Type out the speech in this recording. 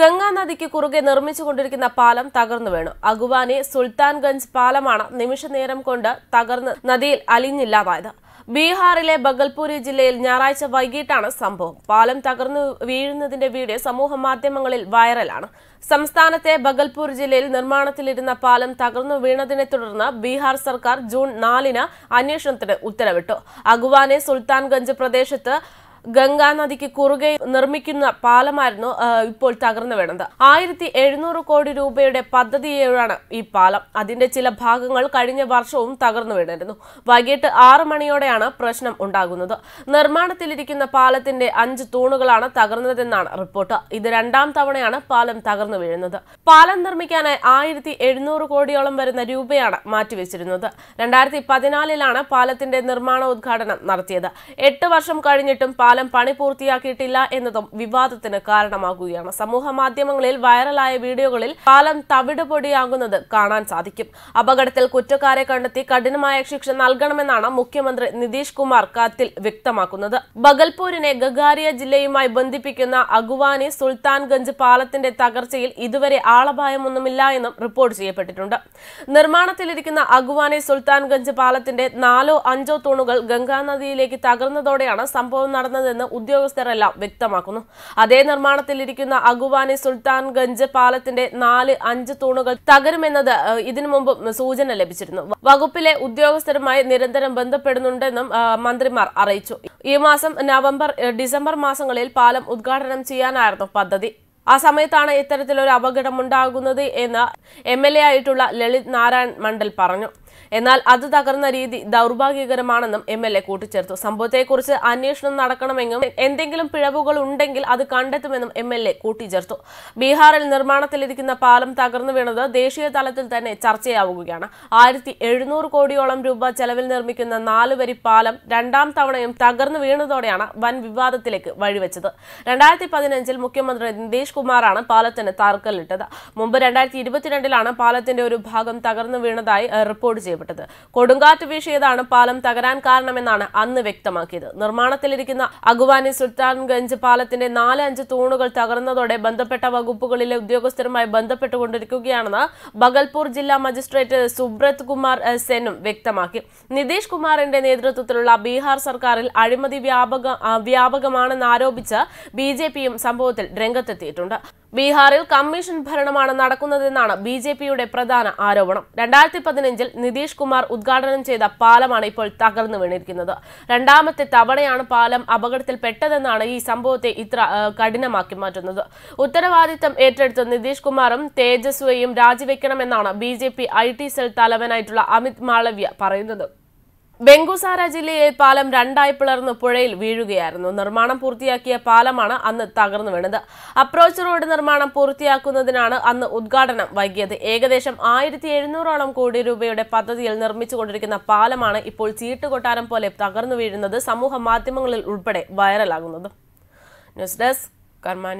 ഗംഗാനദിക്ക് കുറുകെ നിർമ്മിച്ചുകൊണ്ടിരിക്കുന്ന പാലം തകർന്നു വീണു അഗുവാനെ സുൽത്താൻഗഞ്ച് പാലമാണ് നിമിഷനേരം കൊണ്ട് തകർന്ന് നദിയിൽ അലിഞ്ഞില്ലാതായത് ബീഹാറിലെ ബഗൽപൂരി ജില്ലയിൽ ഞായറാഴ്ച വൈകിട്ടാണ് സംഭവം പാലം തകർന്നു വീഴുന്നതിന്റെ വീഡിയോ സമൂഹ മാധ്യമങ്ങളിൽ വൈറലാണ് സംസ്ഥാനത്തെ ബഗൽപൂർ ജില്ലയിൽ നിർമ്മാണത്തിലിരുന്ന പാലം തകർന്നു വീണതിനെ തുടർന്ന് ബീഹാർ സർക്കാർ ജൂൺ നാലിന് അന്വേഷണത്തിന് ഉത്തരവിട്ടു അഗുവാനെ സുൽത്താൻഗഞ്ച് പ്രദേശത്ത് ഗംഗാനദിക്ക് കുറുകെ നിർമ്മിക്കുന്ന പാലമായിരുന്നു ഇപ്പോൾ തകർന്നു വീണത് ആയിരത്തി എഴുന്നൂറ് കോടി രൂപയുടെ പദ്ധതിയാണ് ഈ പാലം അതിന്റെ ചില ഭാഗങ്ങൾ കഴിഞ്ഞ വർഷവും തകർന്നു വീണിരുന്നു വൈകിട്ട് ആറ് മണിയോടെയാണ് പ്രശ്നം ഉണ്ടാകുന്നത് നിർമ്മാണത്തിലിരിക്കുന്ന പാലത്തിന്റെ അഞ്ച് തൂണുകളാണ് തകർന്നതെന്നാണ് റിപ്പോർട്ട് ഇത് രണ്ടാം തവണയാണ് പാലം തകർന്നു വീഴുന്നത് പാലം നിർമ്മിക്കാനായി ആയിരത്തി എഴുന്നൂറ് കോടിയോളം വരുന്ന രൂപയാണ് മാറ്റിവെച്ചിരുന്നത് രണ്ടായിരത്തി പതിനാലിലാണ് പാലത്തിന്റെ നിർമ്മാണ ഉദ്ഘാടനം നടത്തിയത് എട്ട് വർഷം കഴിഞ്ഞിട്ടും പാലം പണി പൂർത്തിയാക്കിയിട്ടില്ല എന്നതും വിവാദത്തിന് കാരണമാകുകയാണ് സമൂഹ മാധ്യമങ്ങളിൽ വൈറലായ വീഡിയോകളിൽ പാലം തവിട് പൊടിയാകുന്നത് കാണാൻ സാധിക്കും അപകടത്തിൽ കുറ്റക്കാരെ കണ്ടെത്തി കഠിനമായ ശിക്ഷ നൽകണമെന്നാണ് മുഖ്യമന്ത്രി നിതീഷ് കുമാർ കത്തിൽ വ്യക്തമാക്കുന്നത് ബഗൽപൂരിനെ ഗഗാരിയ ജില്ലയുമായി ബന്ധിപ്പിക്കുന്ന അഗുവാനി സുൽത്താൻഗഞ്ച് പാലത്തിന്റെ തകർച്ചയിൽ ഇതുവരെ ആളപായമൊന്നുമില്ല എന്നും റിപ്പോർട്ട് ചെയ്യപ്പെട്ടിട്ടുണ്ട് നിർമ്മാണത്തിലിരിക്കുന്ന അഗുവാനി സുൽത്താൻഗഞ്ച് പാലത്തിന്റെ നാലോ അഞ്ചോ തൂണുകൾ ഗംഗാനദിയിലേക്ക് തകർന്നതോടെയാണ് സംഭവം നടന്നത് നടക്കുന്നതെന്ന് ഉദ്യോഗസ്ഥരെല്ലാം വ്യക്തമാക്കുന്നു അതേ നിർമ്മാണത്തിലിരിക്കുന്ന അഗുവാനി ഗഞ്ച് പാലത്തിന്റെ നാല് അഞ്ച് തൂണുകൾ തകരുമെന്നത് ഇതിനു മുമ്പ് സൂചന ലഭിച്ചിരുന്നു വകുപ്പിലെ ഉദ്യോഗസ്ഥരുമായി നിരന്തരം ബന്ധപ്പെടുന്നുണ്ടെന്നും മന്ത്രിമാർ അറിയിച്ചു ഈ മാസം നവംബർ ഡിസംബർ മാസങ്ങളിൽ പാലം ഉദ്ഘാടനം ചെയ്യാനായിരുന്നു പദ്ധതി ആ സമയത്താണ് ഇത്തരത്തിലൊരു അപകടമുണ്ടാകുന്നത് എന്ന് എം എൽ എ ആയിട്ടുള്ള ലളിത് നാരായൺ മണ്ഡൽ പറഞ്ഞു എന്നാൽ അത് തകർന്ന രീതി ദൗർഭാഗ്യകരമാണെന്നും എം എൽ എ കൂട്ടിച്ചേർത്തു സംഭവത്തെക്കുറിച്ച് അന്വേഷണം നടക്കണമെന്നും എന്തെങ്കിലും പിഴവുകൾ ഉണ്ടെങ്കിൽ അത് കണ്ടെത്തുമെന്നും എം എൽ എ കൂട്ടിച്ചേർത്തു ബീഹാറിൽ നിർമ്മാണത്തിലിരിക്കുന്ന പാലം തകർന്നു വീണത് ദേശീയ തലത്തിൽ തന്നെ ചർച്ചയാവുകയാണ് ആയിരത്തി എഴുന്നൂറ് കോടിയോളം രൂപ ചെലവിൽ നിർമ്മിക്കുന്ന നാലുവരി പാലം രണ്ടാം തവണയും തകർന്നു വീണതോടെയാണ് വൻ വിവാദത്തിലേക്ക് വഴിവെച്ചത് രണ്ടായിരത്തി പതിനഞ്ചിൽ മുഖ്യമന്ത്രി നിതീഷ് കുമാറാണ് പാലത്തിന് താറക്കല്ലിട്ടത് മുമ്പ് രണ്ടായിരത്തി ഇരുപത്തിരണ്ടിലാണ് പാലത്തിന്റെ ഒരു ഭാഗം തകർന്നു വീണതായി റിപ്പോർട്ട് ചെയ്യപ്പെട്ടത് കൊടുങ്കാറ്റ് വീശിയതാണ് പാലം തകരാൻ കാരണമെന്നാണ് അന്ന് വ്യക്തമാക്കിയത് നിർമ്മാണത്തിലിരിക്കുന്ന അഗുവാനി സുൽത്താൻഗഞ്ച് പാലത്തിന്റെ നാല് അഞ്ച് തൂണുകൾ തകർന്നതോടെ ബന്ധപ്പെട്ട വകുപ്പുകളിലെ ഉദ്യോഗസ്ഥരുമായി ബന്ധപ്പെട്ടുകൊണ്ടിരിക്കുകയാണെന്ന് ബഗൽപൂർ ജില്ലാ മജിസ്ട്രേറ്റ് സുബ്രത് കുമാർ സെനും വ്യക്തമാക്കി നിതീഷ് കുമാറിന്റെ നേതൃത്വത്തിലുള്ള ബീഹാർ സർക്കാരിൽ അഴിമതി വ്യാപക വ്യാപകമാണെന്ന് ആരോപിച്ച് ബി ജെ പിയും സംഭവത്തിൽ രംഗത്തെത്തിയിട്ടുണ്ട് പറയുന്നുണ്ട് ബീഹാറിൽ കമ്മീഷൻ ഭരണമാണ് നടക്കുന്നതെന്നാണ് ബി ജെ പിയുടെ പ്രധാന ആരോപണം രണ്ടായിരത്തി പതിനഞ്ചിൽ നിതീഷ് കുമാർ ഉദ്ഘാടനം ചെയ്ത പാലമാണ് ഇപ്പോൾ തകർന്നു വീണിരിക്കുന്നത് രണ്ടാമത്തെ തവണയാണ് പാലം അപകടത്തിൽ പെട്ടതെന്നാണ് ഈ സംഭവത്തെ ഇത്ര കഠിനമാക്കി മാറ്റുന്നത് ഉത്തരവാദിത്തം ഏറ്റെടുത്ത് നിതീഷ് കുമാറും തേജസ്വിയും രാജിവെക്കണമെന്നാണ് B J P I T cell തലവനായിട്ടുള്ള അമിത് മാളവ്യ പറയുന്നത് ബെങ്കുസാര ജില്ലയിൽ പാലം രണ്ടായി പിളർന്ന് പുഴയിൽ വീഴുകയായിരുന്നു നിർമ്മാണം പൂർത്തിയാക്കിയ പാലമാണ് അന്ന് തകർന്നു വീണത് അപ്രോച്ച് റോഡ് നിർമ്മാണം പൂർത്തിയാക്കുന്നതിനാണ് അന്ന് ഉദ്ഘാടനം വൈകിയത് ഏകദേശം ആയിരത്തി എഴുന്നൂറോളം കോടി രൂപയുടെ പദ്ധതിയിൽ നിർമ്മിച്ചുകൊണ്ടിരിക്കുന്ന പാലമാണ് ഇപ്പോൾ ചീട്ടുകൊട്ടാരം പോലെ തകർന്നു വീഴുന്നത് സമൂഹ മാധ്യമങ്ങളിൽ ഉൾപ്പെടെ വൈറലാകുന്നത് ന്യൂസ് ഡെസ്ക് കർമാ